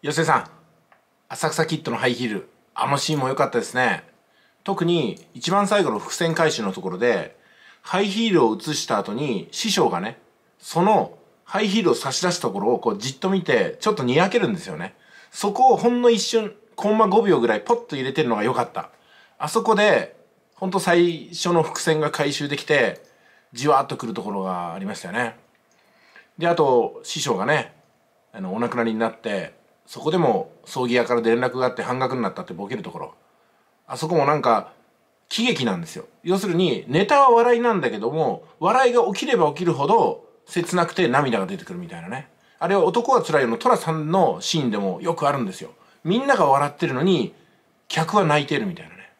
吉江さん浅草キッドのハイヒールあのシーンも良かったですね特に一番最後の伏線回収のところでハイヒールを映した後に師匠がねそのハイヒールを差し出すところをこうじっと見てちょっとにやけるんですよねそこをほんの一瞬コンマ5秒ぐらいポッと入れてるのが良かったあそこでほんと最初の伏線が回収できてじわっとくるところがありましたよねであと師匠がねあのお亡くなりになってそこでも葬儀屋から連絡があって半額になったってボケるところあそこもなんか喜劇なんですよ要するにネタは笑いなんだけども笑いが起きれば起きるほど切なくて涙が出てくるみたいなねあれは男は辛いよの寅さんのシーンでもよくあるんですよみんなが笑ってるのに客は泣いてるみたいなね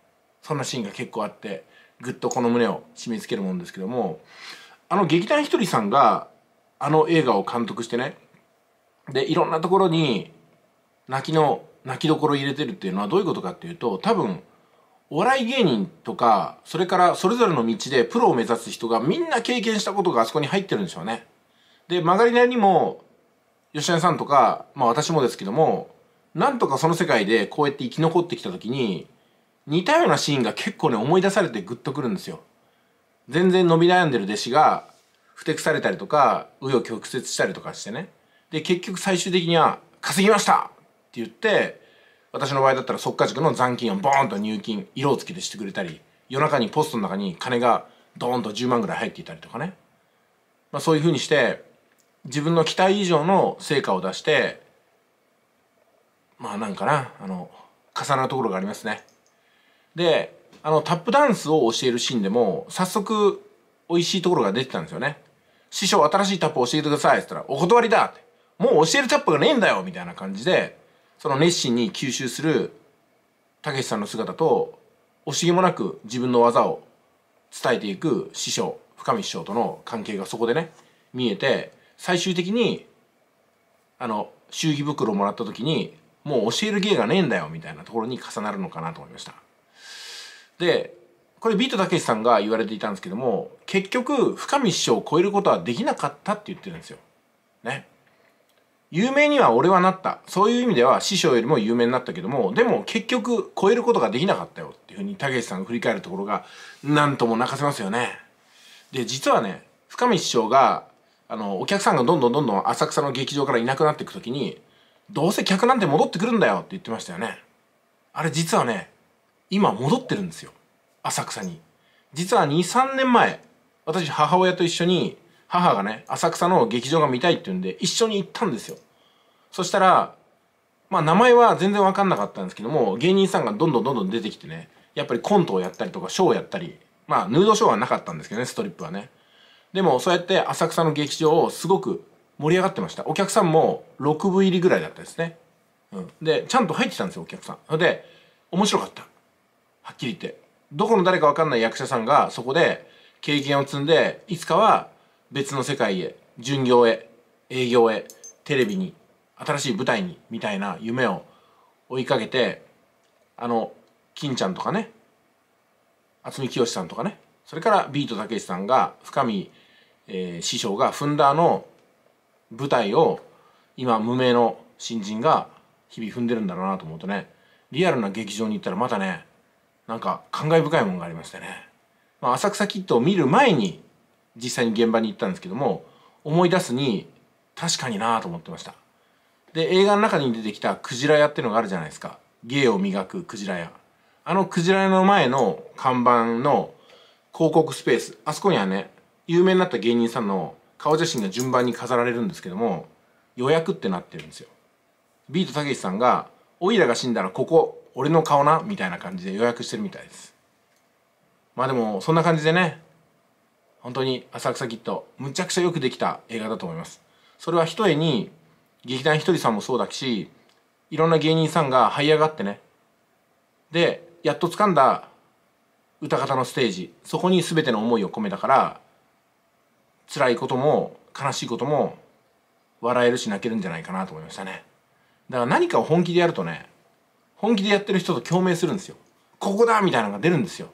そんなシーンが結構あってぐっとこの胸を締め付けるもんですけどもあの劇団ひとりさんがあの映画を監督してねでいろんなところに泣きの泣きどころ入れてるっていうのはどういうことかっていうと多分お笑い芸人とかそれからそれぞれの道でプロを目指す人がみんな経験したことがあそこに入ってるんでしょうね。で曲がりなりにも吉根さんとか、まあ、私もですけどもなんとかその世界でこうやって生き残ってきた時に似たようなシーンが結構ね思い出されてグッとくるんですよ。全然伸び悩んでる弟子がふてくされたりとか紆余曲折したりとかしてね。で結局最終的には「稼ぎました言って私の場合だったら即価塾の残金をボーンと入金色をつけてしてくれたり夜中にポストの中に金がドーンと10万ぐらい入っていたりとかね、まあ、そういうふうにして自分の期待以上の成果を出してまあなんかなあの重なるところがありますねであのタップダンスを教えるシーンでも早速美味しいところが出てたんですよね師匠新しいタップ教えてくださいって言ったらお断りだってもう教えるタップがねえんだよみたいな感じでその熱心に吸収するたけしさんの姿と惜しげもなく自分の技を伝えていく師匠深見師匠との関係がそこでね見えて最終的にあの祝儀袋をもらった時にもう教える芸がねえんだよみたいなところに重なるのかなと思いましたでこれビートたけしさんが言われていたんですけども結局深見師匠を超えることはできなかったって言ってるんですよね有名には俺はなった。そういう意味では師匠よりも有名になったけども、でも結局超えることができなかったよっていうふうにたけしさんが振り返るところが、なんとも泣かせますよね。で、実はね、深見師匠が、あの、お客さんがどんどんどんどん浅草の劇場からいなくなっていくときに、どうせ客なんて戻ってくるんだよって言ってましたよね。あれ実はね、今戻ってるんですよ。浅草に。実は2、3年前、私母親と一緒に母がね浅草の劇場が見たいって言うんで一緒に行ったんですよそしたらまあ名前は全然分かんなかったんですけども芸人さんがどんどんどんどん出てきてねやっぱりコントをやったりとかショーをやったりまあヌードショーはなかったんですけどねストリップはねでもそうやって浅草の劇場をすごく盛り上がってましたお客さんも6部入りぐらいだったですね、うん、でちゃんと入ってたんですよお客さんそれで面白かったはっきり言ってどこの誰か分かんない役者さんがそこで経験を積んでいつかは別の世界へ巡業へ営業へテレビに新しい舞台にみたいな夢を追いかけてあの金ちゃんとかね渥美清さんとかねそれからビートたけしさんが深見、えー、師匠が踏んだあの舞台を今無名の新人が日々踏んでるんだろうなと思うとねリアルな劇場に行ったらまたねなんか感慨深いものがありましてね、まあ、浅草キッドを見る前に実際に現場に行ったんですけども思い出すに確かになと思ってましたで映画の中に出てきたクジラ屋ってのがあるじゃないですか芸を磨くクジラ屋あのクジラ屋の前の看板の広告スペースあそこにはね有名になった芸人さんの顔写真が順番に飾られるんですけども予約ってなってるんですよビートたけしさんが「おいらが死んだらここ俺の顔な」みたいな感じで予約してるみたいですまあでもそんな感じでね本当に浅草キッドむちゃくちゃよくできた映画だと思いますそれはひとえに劇団ひとりさんもそうだしいろんな芸人さんが這い上がってねでやっと掴んだ歌方のステージそこに全ての思いを込めたから辛いことも悲しいことも笑えるし泣けるんじゃないかなと思いましたねだから何かを本気でやるとね本気でやってる人と共鳴するんですよここだみたいなのが出るんですよ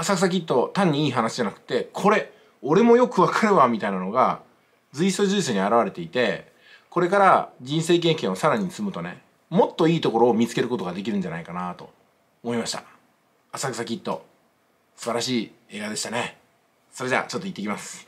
浅草キッド単にいい話じゃなくてこれ俺もよくわかるわみたいなのが随所随所に現れていてこれから人生経験をさらに積むとねもっといいところを見つけることができるんじゃないかなと思いました浅草キッド素晴らしい映画でしたねそれじゃあちょっと行ってきます